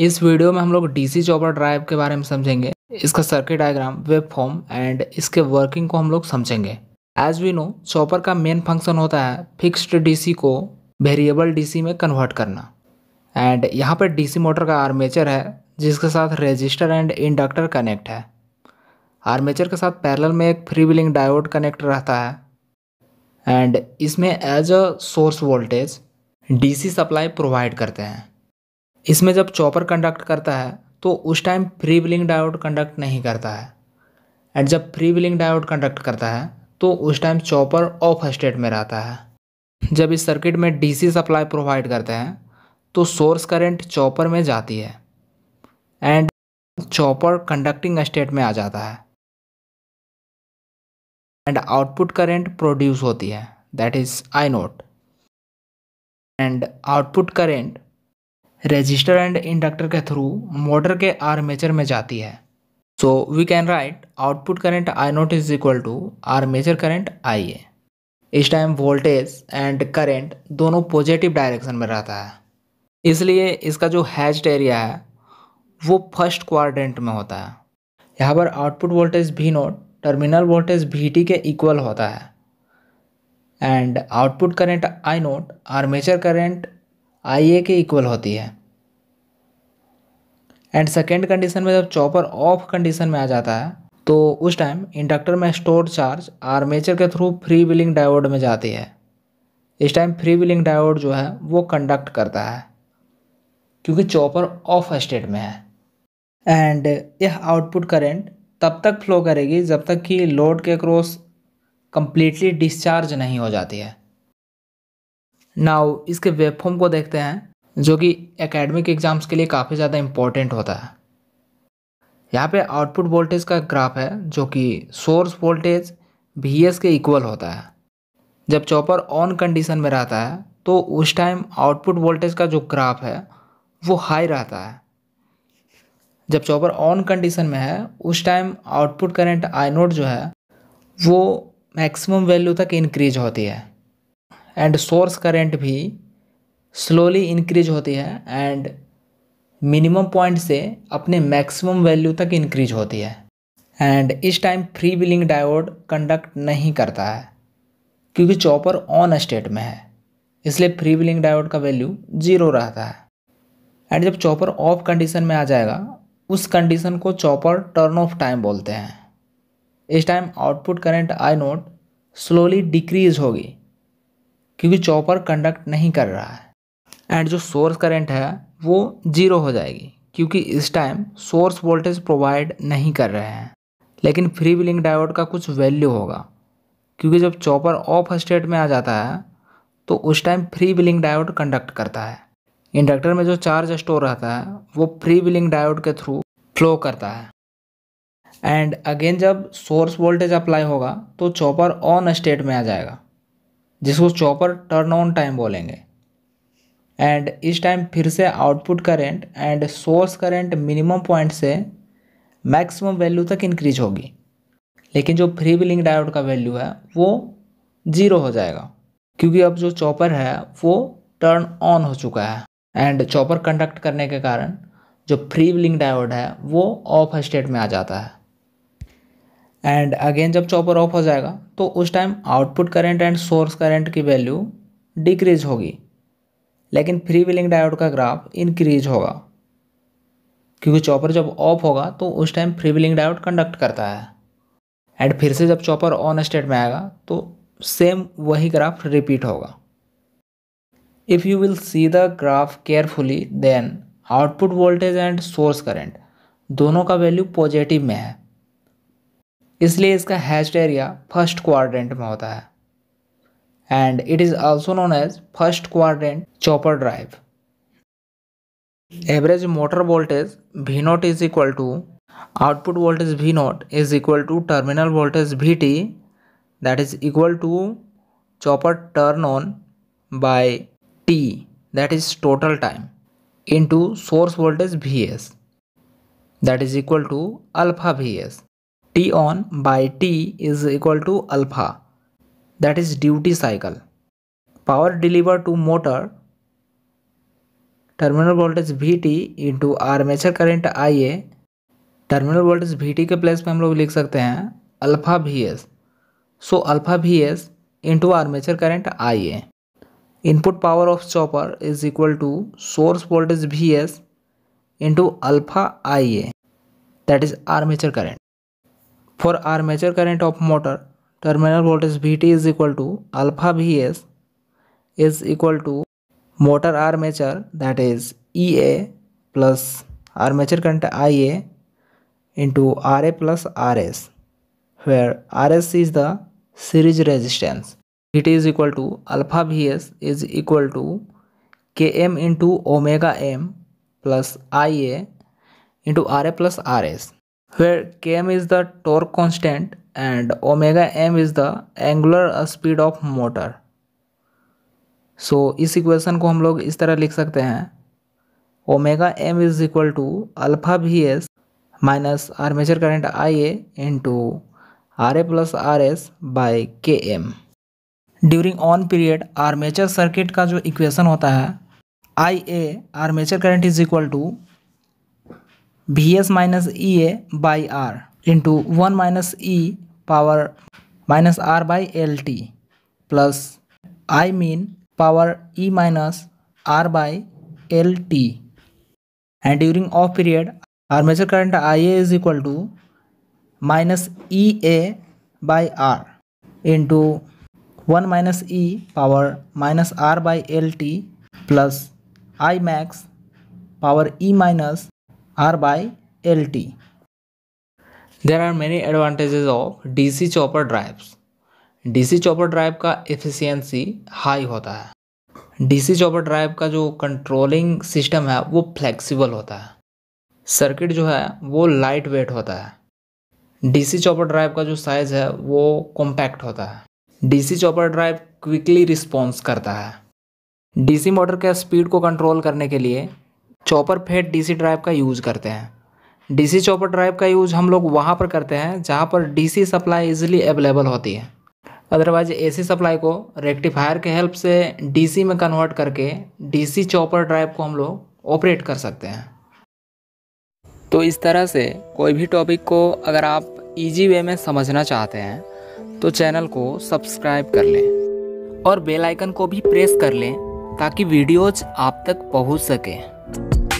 इस वीडियो में हम लोग डीसी चॉपर ड्राइव के बारे में समझेंगे इसका circuit diagram waveform and इसके वर्किंग को हम लोग समझेंगे एज वी नो चॉपर का मेन फंक्शन होता है फिक्स्ड डीसी को वेरिएबल डीसी में कन्वर्ट करना एंड यहाँ पर डीसी मोटर का आर्मेचर है जिसके साथ रजिस्टर एंड इंडक्टर कनेक्ट है आर्मेचर के साथ पैरेलल में एक फ्री व्हीलिंग डायोड कनेक्ट रहता है एंड इसमें as a source voltage DC supply provide करते हैं इसमें जब चॉपर कंडक्ट करता है तो उस time free wheeling diode conduct नहीं करता है एंड जब फ्री विलिंग डायोड कंडक्ट करता है तो उस टाइम चॉपर ऑफ स्टेट में रहता है जब इस सर्किट में डीसी सप्लाई प्रोवाइड करते हैं तो सोर्स करंट चॉपर में जाती है एंड चॉपर कंडक्टिंग स्टेट में आ जाता है एंड आउटपुट करंट प्रोड्यूस होती है that is I naught and output current resistor and inductor के थ्रू मोटर के आर्मेचर में जाती है so we can write output current I naught is equal to armature current I A इस time voltage and current दोनों positive direction में रहता है इसलिए इसका जो हैज्ड एरिया है वो फर्स्ट क्वारेंट में होता है यहाँ पर आउटपुट वोल्टेज भी नोट टर्मिनल वोल्टेज टी के इक्वल होता है and output current I naught armature current I A के इक्वल होती है एंड सेकेंड कंडीशन में जब चॉपर ऑफ कंडीशन में आ जाता है तो उस टाइम इंडक्टर में स्टोर चार्ज आर्मेचर के थ्रू फ्री विलिंग डायोड में जाती है इस टाइम फ्री विलिंग डायोड जो है वो कंडक्ट करता है क्योंकि चॉपर ऑफ स्टेट में है एंड यह आउटपुट करंट तब तक फ्लो करेगी जब तक कि लोड के क्रॉस कम्प्लीटली डिस्चार्ज नहीं हो जाती है नाउ इसके वेबफॉर्म को देखते हैं जो कि एकेडमिक एग्जाम्स के लिए काफ़ी ज़्यादा इम्पोर्टेंट होता है यहाँ पे आउटपुट वोल्टेज का ग्राफ है जो कि सोर्स वोल्टेज वी के इक्वल होता है जब चॉपर ऑन कंडीशन में रहता है तो उस टाइम आउटपुट वोल्टेज का जो ग्राफ है वो हाई रहता है जब चॉपर ऑन कंडीशन में है उस time output current I naught जो है वो मैक्सिमम वैल्यू तक इंक्रीज होती है एंड सोर्स करेंट भी स्लोली इंक्रीज होती है एंड मिनिमम पॉइंट से अपने मैक्सिमम वैल्यू तक इंक्रीज होती है एंड इस time free wheeling diode conduct नहीं करता है क्योंकि चॉपर ऑन स्टेट में है इसलिए फ्री विलिंग डायोड का वैल्यू जीरो रहता है एंड जब चॉपर ऑफ कंडीशन में आ जाएगा उस कंडीशन को चॉपर टर्न ऑफ टाइम बोलते हैं इस time output current I naught slowly decrease होगी क्योंकि चॉपर कंडक्ट नहीं कर रहा है एंड जो सोर्स करंट है वो ज़ीरो हो जाएगी क्योंकि इस टाइम सोर्स वोल्टेज प्रोवाइड नहीं कर रहे हैं लेकिन फ्री विलिंग डायोड का कुछ वैल्यू होगा क्योंकि जब चॉपर ऑफ स्टेट में आ जाता है तो उस time free wheeling diode conduct करता है इंडक्टर में जो चार्ज स्टोर रहता है वो फ्री विलिंग डायोड के थ्रू फ्लो करता है एंड अगेन जब सोर्स वोल्टेज अप्लाई होगा तो चॉपर ऑन स्टेट में आ जाएगा जिसको चॉपर टर्न ऑन टाइम बोलेंगे एंड इस टाइम फिर से output current and source current minimum point से मैक्सिमम वैल्यू तक इंक्रीज होगी लेकिन जो फ्री बिलिंग डायोड का वैल्यू है वो ज़ीरो हो जाएगा क्योंकि अब जो चॉपर है वो टर्न ऑन हो चुका है एंड चॉपर कंडक्ट करने के कारण जो फ्री बिलिंग डायोड है वो ऑफ स्टेट में आ जाता है एंड अगेन जब चॉपर ऑफ हो जाएगा तो उस time output current and source current की वैल्यू डिक्रीज होगी लेकिन फ्री विलिंग डायोड का ग्राफ इंक्रीज होगा क्योंकि चॉपर जब ऑफ होगा तो उस time free wheeling diode conduct करता है एंड फिर से जब चॉपर ऑन स्टेट में आएगा तो सेम वही ग्राफ रिपीट होगा if you will see the graph carefully then output voltage and source current दोनों का वैल्यू पॉजिटिव में है इसलिए इसका हैच्ड एरिया फर्स्ट क्वाड्रेंट में होता है and it is also known as first quadrant chopper drive average motor voltage V naught is equal to output voltage V naught is equal to terminal voltage V T that is equal to chopper turn on by T that is total time into source voltage V S that is equal to alpha V S T on by T is equal to alpha that is duty cycle power deliver to motor terminal voltage V T into armature current I A terminal voltage V T के place में हम लोग लिख सकते हैं alpha V S so alpha V S into armature current I A input power of chopper is equal to source voltage V S into alpha I A that is armature current for armature current of motor terminal voltage vt is equal to alpha vs is equal to motor armature that is ea plus armature current ia into ra plus rs where rs is the series resistance vt is equal to alpha vs is equal to km into omega m plus ia into ra plus rs where km is the torque constant and omega m is the angular speed of motor so so, इस equation को हम लोग इस तरह लिख सकते हैं omega M is equal to alpha V S minus armature current I A into R A plus R S by K M during on period armature circuit का जो इक्वेशन होता है I A armature current is equal to Vs minus Ea by R into 1 minus E power minus R by LT plus I mean power E minus R by LT and during off period armature current Ia is equal to minus Ea by R into 1 minus E power minus R by LT plus I max power E minus R by LT. There are many advantages of DC chopper drives. DC chopper drive का efficiency high होता है DC chopper drive का जो controlling system है वो flexible होता है circuit जो है वो लाइट वेट होता है डीसी चॉपर ड्राइव का जो साइज़ है वो कॉम्पैक्ट होता है DC chopper drive quickly response करता है डीसी मोटर के स्पीड को कंट्रोल करने के लिए चॉपर फेड डीसी ड्राइव का यूज़ करते हैं डीसी चॉपर ड्राइव का यूज़ हम लोग वहाँ पर करते हैं जहाँ पर डीसी सप्लाई इजीली अवेलेबल होती है अदरवाइज एसी सप्लाई को रेक्टिफायर के हेल्प से डीसी में कन्वर्ट करके डीसी चॉपर ड्राइव को हम लोग ऑपरेट कर सकते हैं तो इस तरह से कोई भी टॉपिक को अगर आप ईजी वे में समझना चाहते हैं तो चैनल को सब्सक्राइब कर लें और बेल आइकन को भी प्रेस कर लें ताकि वीडियोज आप तक पहुंच सकें Bye.